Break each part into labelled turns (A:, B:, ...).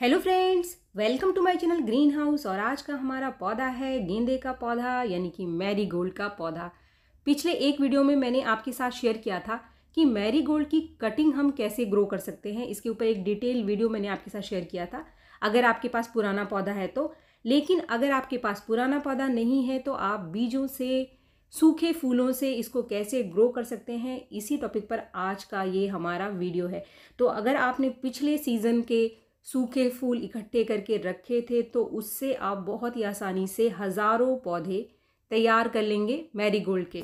A: hello friends welcome to my channel Green House और आज का हमारा पौधा है गेंदे का पौधा यानी कि मैरी गोल्ड का पौधा पिछले एक वीडियो में मैंने आपके साथ शेयर किया था कि मैरी गोल्ड की कटिंग हम कैसे ग्रो कर सकते हैं इसके ऊपर एक डिटेल वीडियो मैंने आपके साथ शेयर किया था अगर आपके पास पुराना पौधा है तो लेकिन अगर आपके पास पुराना पौधा नहीं है तो आप बीजों से सूखे फूलों से इसको कैसे ग्रो कर सकते हैं इसी टॉपिक पर आज का ये हमारा वीडियो है तो अगर आपने पिछले सीज़न के सूखे फूल इकट्ठे करके रखे थे तो उससे आप बहुत ही आसानी से हज़ारों पौधे तैयार कर लेंगे मैरीगोल्ड के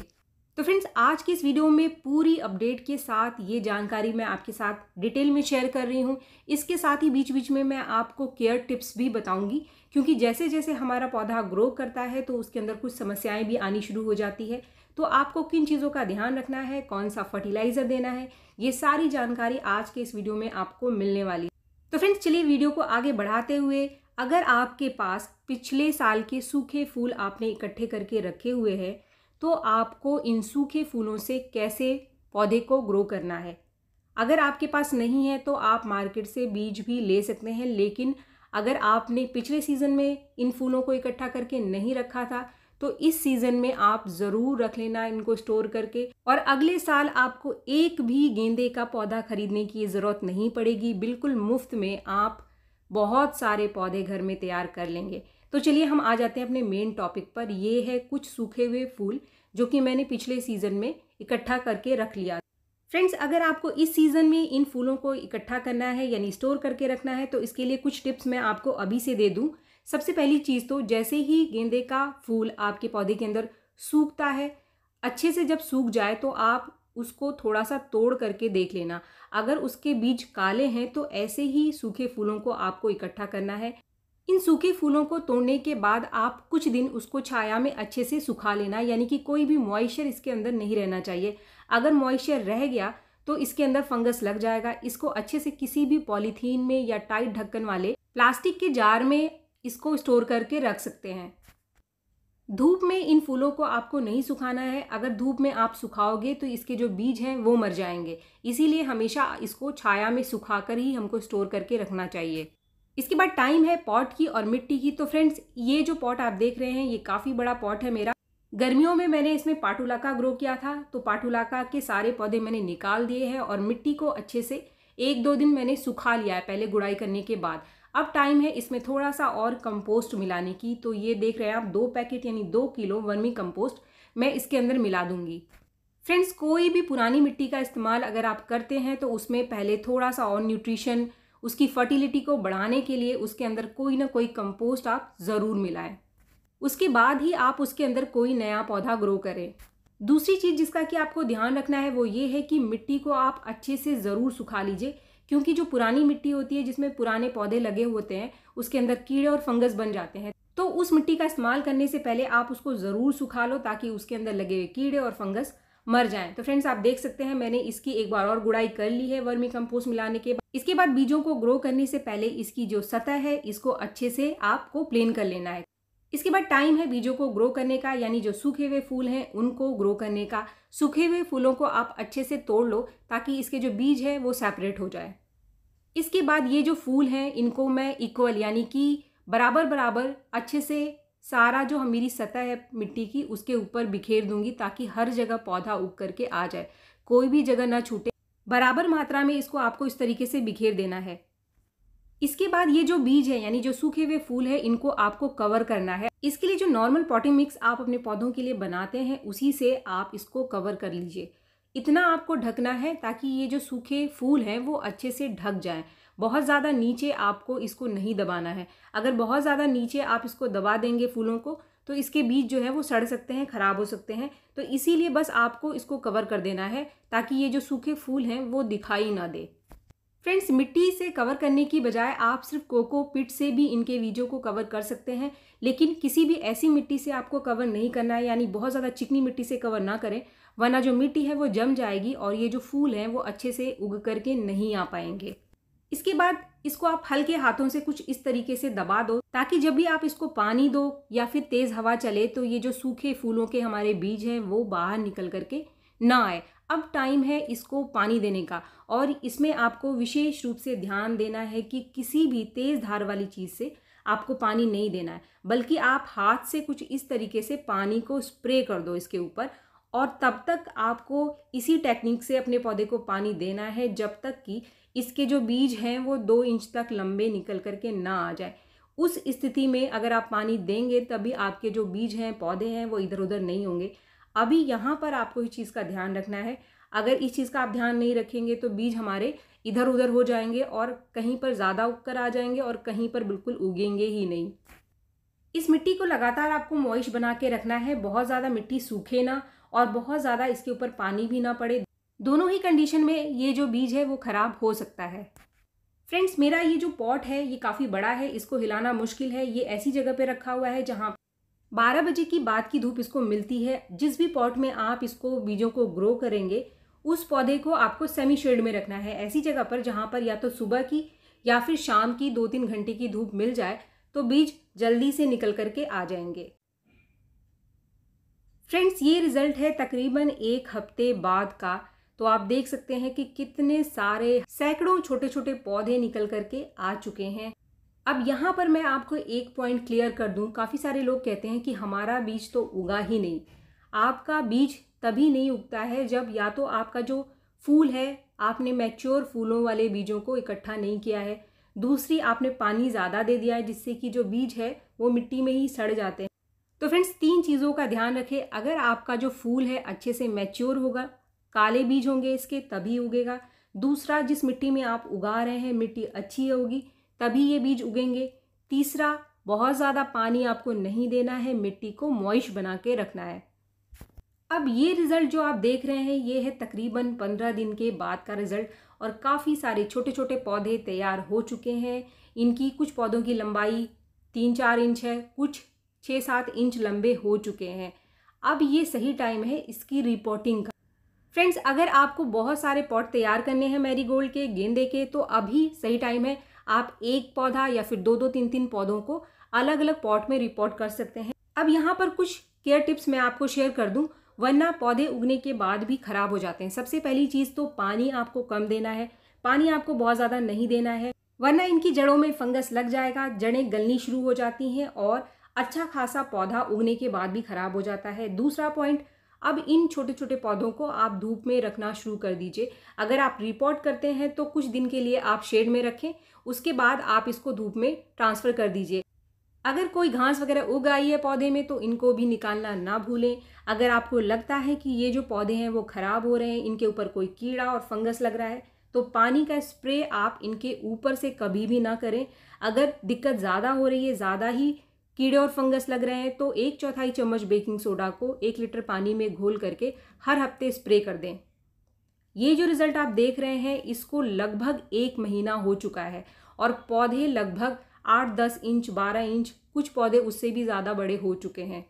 A: तो फ्रेंड्स आज की इस वीडियो में पूरी अपडेट के साथ ये जानकारी मैं आपके साथ डिटेल में शेयर कर रही हूँ इसके साथ ही बीच बीच में मैं आपको केयर टिप्स भी बताऊंगी क्योंकि जैसे जैसे हमारा पौधा ग्रो करता है तो उसके अंदर कुछ समस्याएं भी आनी शुरू हो जाती है तो आपको किन चीज़ों का ध्यान रखना है कौन सा फर्टिलाइज़र देना है ये सारी जानकारी आज के इस वीडियो में आपको मिलने वाली तो फ्रेंड्स चलिए वीडियो को आगे बढ़ाते हुए अगर आपके पास पिछले साल के सूखे फूल आपने इकट्ठे करके रखे हुए हैं तो आपको इन सूखे फूलों से कैसे पौधे को ग्रो करना है अगर आपके पास नहीं है तो आप मार्केट से बीज भी ले सकते हैं लेकिन अगर आपने पिछले सीज़न में इन फूलों को इकट्ठा करके नहीं रखा था तो इस सीज़न में आप ज़रूर रख लेना इनको स्टोर करके और अगले साल आपको एक भी गेंदे का पौधा खरीदने की ज़रूरत नहीं पड़ेगी बिल्कुल मुफ्त में आप बहुत सारे पौधे घर में तैयार कर लेंगे तो चलिए हम आ जाते हैं अपने मेन टॉपिक पर ये है कुछ सूखे हुए फूल जो कि मैंने पिछले सीज़न में इकट्ठा करके रख लिया फ्रेंड्स अगर आपको इस सीज़न में इन फूलों को इकट्ठा करना है यानी स्टोर करके रखना है तो इसके लिए कुछ टिप्स मैं आपको अभी से दे दूँ सबसे पहली चीज़ तो जैसे ही गेंदे का फूल आपके पौधे के अंदर सूखता है अच्छे से जब सूख जाए तो आप उसको थोड़ा सा तोड़ करके देख लेना अगर उसके बीज काले हैं तो ऐसे ही सूखे फूलों को आपको इकट्ठा करना है इन सूखे फूलों को तोड़ने के बाद आप कुछ दिन उसको छाया में अच्छे से सुखा लेना यानी कि कोई भी मॉइस्चर इसके अंदर नहीं रहना चाहिए अगर मॉइस्चर रह गया तो इसके अंदर फंगस लग जाएगा इसको अच्छे से किसी भी पॉलीथीन में या टाइट ढक्कन वाले प्लास्टिक के जार में इसको स्टोर करके रख सकते हैं धूप में इन फूलों को आपको नहीं सुखाना है अगर धूप में आप सुखाओगे तो इसके जो बीज हैं वो मर जाएंगे इसीलिए हमेशा इसको छाया में सुखाकर ही हमको स्टोर करके रखना चाहिए इसके बाद टाइम है पॉट की और मिट्टी की तो फ्रेंड्स ये जो पॉट आप देख रहे हैं ये काफ़ी बड़ा पॉट है मेरा गर्मियों में मैंने इसमें पाटुलाका ग्रो किया था तो पाटुलाका के सारे पौधे मैंने निकाल दिए हैं और मिट्टी को अच्छे से एक दो दिन मैंने सुखा लिया है पहले गुड़ाई करने के बाद अब टाइम है इसमें थोड़ा सा और कंपोस्ट मिलाने की तो ये देख रहे हैं आप दो पैकेट यानी दो किलो वर्मी कंपोस्ट मैं इसके अंदर मिला दूंगी फ्रेंड्स कोई भी पुरानी मिट्टी का इस्तेमाल अगर आप करते हैं तो उसमें पहले थोड़ा सा और न्यूट्रिशन उसकी फर्टिलिटी को बढ़ाने के लिए उसके अंदर कोई ना कोई कंपोस्ट आप ज़रूर मिलाएं उसके बाद ही आप उसके अंदर कोई नया पौधा ग्रो करें दूसरी चीज़ जिसका कि आपको ध्यान रखना है वो ये है कि मिट्टी को आप अच्छे से ज़रूर सुखा लीजिए क्योंकि जो पुरानी मिट्टी होती है जिसमें पुराने पौधे लगे होते हैं उसके अंदर कीड़े और फंगस बन जाते हैं तो उस मिट्टी का इस्तेमाल करने से पहले आप उसको ज़रूर सुखा लो ताकि उसके अंदर लगे हुए कीड़े और फंगस मर जाएं तो फ्रेंड्स आप देख सकते हैं मैंने इसकी एक बार और गुड़ाई कर ली है वर्मी कंपोस्ट मिलाने के बाद इसके बाद बीजों को ग्रो करने से पहले इसकी जो सतह है इसको अच्छे से आपको प्लेन कर लेना है इसके बाद टाइम है बीजों को ग्रो करने का यानी जो सूखे हुए फूल हैं उनको ग्रो करने का सूखे हुए फूलों को आप अच्छे से तोड़ लो ताकि इसके जो बीज है वो सेपरेट हो जाए इसके बाद ये जो फूल हैं इनको मैं इक्वल यानी कि बराबर बराबर अच्छे से सारा जो मेरी सतह है मिट्टी की उसके ऊपर बिखेर दूंगी ताकि हर जगह पौधा उग करके आ जाए कोई भी जगह ना छूटे बराबर मात्रा में इसको आपको इस तरीके से बिखेर देना है इसके बाद ये जो बीज है यानी जो सूखे हुए फूल है इनको आपको कवर करना है इसके लिए जो नॉर्मल पॉटिंग मिक्स आप अपने पौधों के लिए बनाते हैं उसी से आप इसको कवर कर लीजिए इतना आपको ढकना है ताकि ये जो सूखे फूल हैं वो अच्छे से ढक जाएं बहुत ज़्यादा नीचे आपको इसको नहीं दबाना है अगर बहुत ज़्यादा नीचे आप इसको दबा देंगे फूलों को तो इसके बीज जो है वो सड़ सकते हैं ख़राब हो सकते हैं तो इसीलिए बस आपको इसको कवर कर देना है ताकि ये जो सूखे फूल हैं वो दिखाई ना दे फ्रेंड्स मिट्टी से कवर करने की बजाय आप सिर्फ कोको पिट से भी इनके बीजों को कवर कर सकते हैं लेकिन किसी भी ऐसी मिट्टी से आपको कवर नहीं करना है यानी बहुत ज़्यादा चिकनी मिट्टी से कवर ना करें वरना जो मिट्टी है वो जम जाएगी और ये जो फूल हैं वो अच्छे से उग करके नहीं आ पाएंगे इसके बाद इसको आप हल्के हाथों से कुछ इस तरीके से दबा दो ताकि जब भी आप इसको पानी दो या फिर तेज़ हवा चले तो ये जो सूखे फूलों के हमारे बीज हैं वो बाहर निकल करके ना आए अब टाइम है इसको पानी देने का और इसमें आपको विशेष रूप से ध्यान देना है कि किसी भी तेज़ धार वाली चीज़ से आपको पानी नहीं देना है बल्कि आप हाथ से कुछ इस तरीके से पानी को स्प्रे कर दो इसके ऊपर और तब तक आपको इसी टेक्निक से अपने पौधे को पानी देना है जब तक कि इसके जो बीज हैं वो दो इंच तक लंबे निकल करके ना आ जाए उस स्थिति में अगर आप पानी देंगे तभी आपके जो बीज हैं पौधे हैं वो इधर उधर नहीं होंगे अभी यहाँ पर आपको इस चीज़ का ध्यान रखना है अगर इस चीज़ का आप ध्यान नहीं रखेंगे तो बीज हमारे इधर उधर हो जाएंगे और कहीं पर ज़्यादा उग कर आ जाएंगे और कहीं पर बिल्कुल उगेंगे ही नहीं इस मिट्टी को लगातार आपको मॉइश बना के रखना है बहुत ज़्यादा मिट्टी सूखे ना और बहुत ज़्यादा इसके ऊपर पानी भी ना पड़े दोनों ही कंडीशन में ये जो बीज है वो ख़राब हो सकता है फ्रेंड्स मेरा ये जो पॉट है ये काफ़ी बड़ा है इसको हिलाना मुश्किल है ये ऐसी जगह पे रखा हुआ है जहाँ बारह बजे की बाद की धूप इसको मिलती है जिस भी पॉट में आप इसको बीजों को ग्रो करेंगे उस पौधे को आपको सेमी शेड में रखना है ऐसी जगह पर जहाँ पर या तो सुबह की या फिर शाम की दो तीन घंटे की धूप मिल जाए तो बीज जल्दी से निकल करके आ जाएंगे फ्रेंड्स ये रिजल्ट है तकरीबन एक हफ्ते बाद का तो आप देख सकते हैं कि कितने सारे सैकड़ों छोटे छोटे पौधे निकल करके आ चुके हैं अब यहाँ पर मैं आपको एक पॉइंट क्लियर कर दूँ काफ़ी सारे लोग कहते हैं कि हमारा बीज तो उगा ही नहीं आपका बीज तभी नहीं उगता है जब या तो आपका जो फूल है आपने मैच्योर फूलों वाले बीजों को इकट्ठा नहीं किया है दूसरी आपने पानी ज़्यादा दे दिया है जिससे कि जो बीज है वो मिट्टी में ही सड़ जाते हैं तो फ्रेंड्स तीन चीज़ों का ध्यान रखें अगर आपका जो फूल है अच्छे से मैच्योर होगा काले बीज होंगे इसके तभी उगेगा दूसरा जिस मिट्टी में आप उगा रहे हैं मिट्टी अच्छी होगी तभी ये बीज उगेंगे तीसरा बहुत ज़्यादा पानी आपको नहीं देना है मिट्टी को मॉइश बना के रखना है अब ये रिज़ल्ट जो आप देख रहे हैं ये है तकरीबन पंद्रह दिन के बाद का रिज़ल्ट और काफ़ी सारे छोटे छोटे पौधे तैयार हो चुके हैं इनकी कुछ पौधों की लंबाई तीन चार इंच है कुछ छः सात इंच लंबे हो चुके हैं अब ये सही टाइम है इसकी रिपोर्टिंग का फ्रेंड्स अगर आपको बहुत सारे पॉट तैयार करने हैं मैरीगोल्ड के गेंदे के तो अभी सही टाइम है आप एक पौधा या फिर दो दो तीन तीन पौधों को अलग अलग पॉट में रिपोर्ट कर सकते हैं अब यहाँ पर कुछ केयर टिप्स मैं आपको शेयर कर दूँ वरना पौधे उगने के बाद भी खराब हो जाते हैं सबसे पहली चीज़ तो पानी आपको कम देना है पानी आपको बहुत ज़्यादा नहीं देना है वरना इनकी जड़ों में फंगस लग जाएगा जड़ें गलनी शुरू हो जाती हैं और अच्छा खासा पौधा उगने के बाद भी खराब हो जाता है दूसरा पॉइंट अब इन छोटे छोटे पौधों को आप धूप में रखना शुरू कर दीजिए अगर आप रिपोर्ट करते हैं तो कुछ दिन के लिए आप शेड में रखें उसके बाद आप इसको धूप में ट्रांसफ़र कर दीजिए अगर कोई घास वगैरह उग आई है पौधे में तो इनको भी निकालना ना भूलें अगर आपको लगता है कि ये जो पौधे हैं वो ख़राब हो रहे हैं इनके ऊपर कोई कीड़ा और फंगस लग रहा है तो पानी का स्प्रे आप इनके ऊपर से कभी भी ना करें अगर दिक्कत ज़्यादा हो रही है ज़्यादा ही कीड़े और फंगस लग रहे हैं तो एक चौथाई चम्मच बेकिंग सोडा को एक लीटर पानी में घोल करके हर हफ्ते स्प्रे कर दें ये जो रिज़ल्ट आप देख रहे हैं इसको लगभग एक महीना हो चुका है और पौधे लगभग आठ दस इंच बारह इंच कुछ पौधे उससे भी ज़्यादा बड़े हो चुके हैं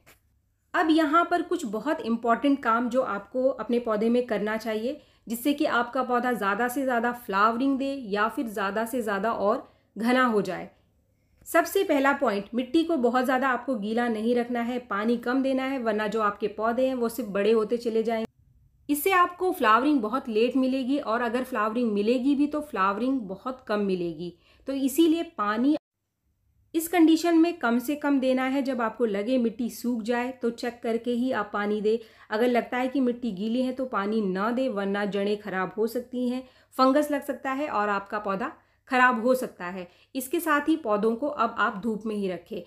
A: अब यहाँ पर कुछ बहुत इम्पॉर्टेंट काम जो आपको अपने पौधे में करना चाहिए जिससे कि आपका पौधा ज़्यादा से ज़्यादा फ्लावरिंग दे या फिर ज़्यादा से ज़्यादा और घना हो जाए सबसे पहला पॉइंट मिट्टी को बहुत ज़्यादा आपको गीला नहीं रखना है पानी कम देना है वरना जो आपके पौधे हैं वो सिर्फ बड़े होते चले जाएंगे इससे आपको फ्लावरिंग बहुत लेट मिलेगी और अगर फ्लावरिंग मिलेगी भी तो फ्लावरिंग बहुत कम मिलेगी तो इसीलिए पानी इस कंडीशन में कम से कम देना है जब आपको लगे मिट्टी सूख जाए तो चेक करके ही आप पानी दे अगर लगता है कि मिट्टी गीली है तो पानी ना दे वरना जड़ें खराब हो सकती हैं फंगस लग सकता है और आपका पौधा खराब हो सकता है इसके साथ ही पौधों को अब आप धूप में ही रखें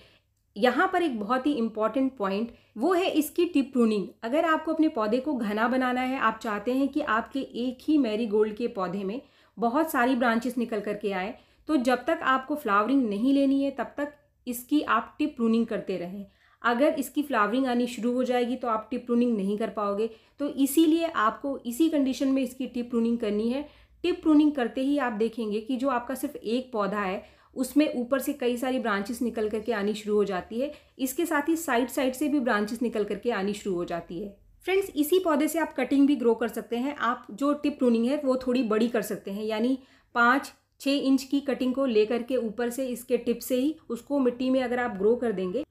A: यहाँ पर एक बहुत ही इम्पॉर्टेंट पॉइंट वो है इसकी टिप प्रूनिंग अगर आपको अपने पौधे को घना बनाना है आप चाहते हैं कि आपके एक ही गोल्ड के पौधे में बहुत सारी ब्रांचेस निकल करके आए तो जब तक आपको फ्लावरिंग नहीं लेनी है तब तक इसकी आप टिप प्रूनिंग करते रहें अगर इसकी फ्लावरिंग आनी शुरू हो जाएगी तो आप टिप प्रूनिंग नहीं कर पाओगे तो इसीलिए आपको इसी कंडीशन में इसकी टिप प्रूनिंग करनी है टिप प्रूनिंग करते ही आप देखेंगे कि जो आपका सिर्फ एक पौधा है उसमें ऊपर से कई सारी ब्रांचेस निकल करके आनी शुरू हो जाती है इसके साथ ही साइड साइड से भी ब्रांचेस निकल करके आनी शुरू हो जाती है फ्रेंड्स इसी पौधे से आप कटिंग भी ग्रो कर सकते हैं आप जो टिप प्रूनिंग है वो थोड़ी बड़ी कर सकते हैं यानी पाँच छः इंच की कटिंग को लेकर के ऊपर से इसके टिप से ही उसको मिट्टी में अगर आप ग्रो कर देंगे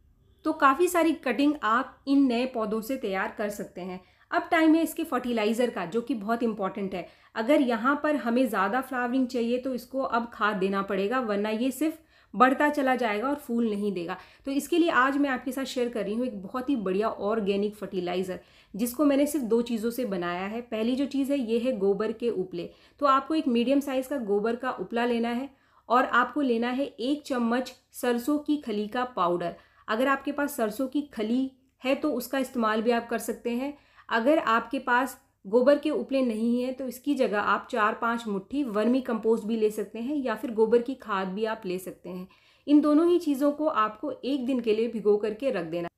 A: तो काफ़ी सारी कटिंग आप इन नए पौधों से तैयार कर सकते हैं अब टाइम है इसके फर्टिलाइज़र का जो कि बहुत इंपॉर्टेंट है अगर यहाँ पर हमें ज़्यादा फ्लावरिंग चाहिए तो इसको अब खाद देना पड़ेगा वरना ये सिर्फ बढ़ता चला जाएगा और फूल नहीं देगा तो इसके लिए आज मैं आपके साथ शेयर कर रही हूँ एक बहुत ही बढ़िया ऑर्गेनिक फर्टिलाइज़र जिसको मैंने सिर्फ दो चीज़ों से बनाया है पहली जो चीज़ है ये है गोबर के उपले तो आपको एक मीडियम साइज़ का गोबर का उपला लेना है और आपको लेना है एक चम्मच सरसों की खली का पाउडर अगर आपके पास सरसों की खली है तो उसका इस्तेमाल भी आप कर सकते हैं अगर आपके पास गोबर के उपले नहीं है तो इसकी जगह आप चार पाँच मुट्ठी वर्मी कंपोस्ट भी ले सकते हैं या फिर गोबर की खाद भी आप ले सकते हैं इन दोनों ही चीज़ों को आपको एक दिन के लिए भिगो करके रख देना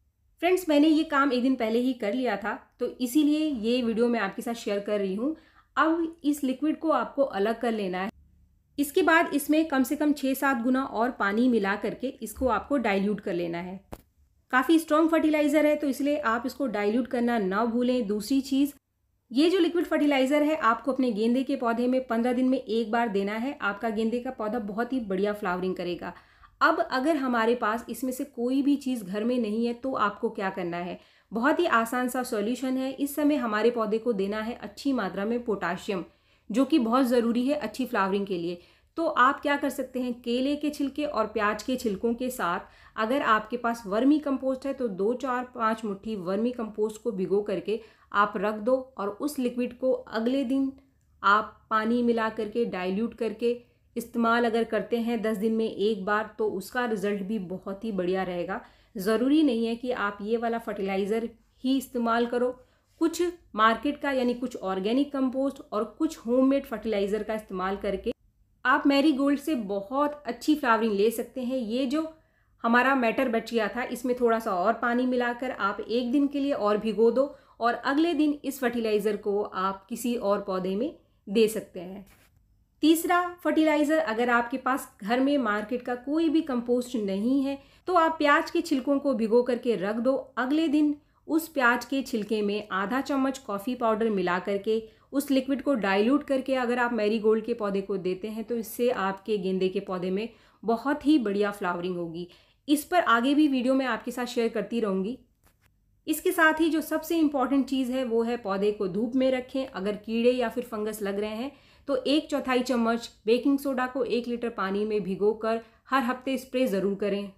A: फ्रेंड्स मैंने ये काम एक दिन पहले ही कर लिया था तो इसीलिए ये वीडियो मैं आपके साथ शेयर कर रही हूँ अब इस लिक्विड को आपको अलग कर लेना है इसके बाद इसमें कम से कम छः सात गुना और पानी मिला करके इसको आपको डाइल्यूट कर लेना है काफ़ी स्ट्रॉन्ग फर्टिलाइज़र है तो इसलिए आप इसको डाइल्यूट करना ना भूलें दूसरी चीज़ ये जो लिक्विड फर्टिलाइज़र है आपको अपने गेंदे के पौधे में पंद्रह दिन में एक बार देना है आपका गेंदे का पौधा बहुत ही बढ़िया फ्लावरिंग करेगा अब अगर हमारे पास इसमें से कोई भी चीज़ घर में नहीं है तो आपको क्या करना है बहुत ही आसान सा सॉल्यूशन है इस समय हमारे पौधे को देना है अच्छी मात्रा में पोटाशियम जो कि बहुत ज़रूरी है अच्छी फ्लावरिंग के लिए तो आप क्या कर सकते हैं केले के छिलके और प्याज के छिलकों के साथ अगर आपके पास वर्मी कंपोस्ट है तो दो चार पाँच मुट्ठी वर्मी कंपोस्ट को भिगो करके आप रख दो और उस लिक्विड को अगले दिन आप पानी मिला करके डाइल्यूट करके इस्तेमाल अगर करते हैं दस दिन में एक बार तो उसका रिज़ल्ट भी बहुत ही बढ़िया रहेगा ज़रूरी नहीं है कि आप ये वाला फर्टिलाइज़र ही इस्तेमाल करो कुछ मार्केट का यानी कुछ ऑर्गेनिक कंपोस्ट और कुछ होममेड फर्टिलाइज़र का इस्तेमाल करके आप मैरी गोल्ड से बहुत अच्छी फ्लावरिंग ले सकते हैं ये जो हमारा मैटर बच गया था इसमें थोड़ा सा और पानी मिलाकर आप एक दिन के लिए और भिगो दो और अगले दिन इस फर्टिलाइज़र को आप किसी और पौधे में दे सकते हैं तीसरा फर्टिलाइज़र अगर आपके पास घर में मार्केट का कोई भी कंपोस्ट नहीं है तो आप प्याज के छिलकों को भिगो करके रख दो अगले दिन उस प्याज के छिलके में आधा चम्मच कॉफ़ी पाउडर मिला करके उस लिक्विड को डाइल्यूट करके अगर आप मैरीगोल्ड के पौधे को देते हैं तो इससे आपके गेंदे के पौधे में बहुत ही बढ़िया फ्लावरिंग होगी इस पर आगे भी वीडियो मैं आपके साथ शेयर करती रहूँगी इसके साथ ही जो सबसे इम्पॉर्टेंट चीज़ है वो है पौधे को धूप में रखें अगर कीड़े या फिर फंगस लग रहे हैं तो एक चौथाई चम्मच बेकिंग सोडा को एक लीटर पानी में कर हर हफ्ते स्प्रे ज़रूर करें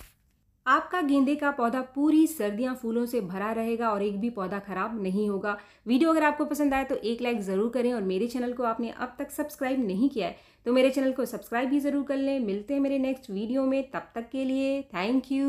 A: आपका गेंदे का पौधा पूरी सर्दियां फूलों से भरा रहेगा और एक भी पौधा खराब नहीं होगा वीडियो अगर आपको पसंद आए तो एक लाइक ज़रूर करें और मेरे चैनल को आपने अब तक सब्सक्राइब नहीं किया है तो मेरे चैनल को सब्सक्राइब भी ज़रूर कर लें मिलते हैं मेरे नेक्स्ट वीडियो में तब तक के लिए थैंक यू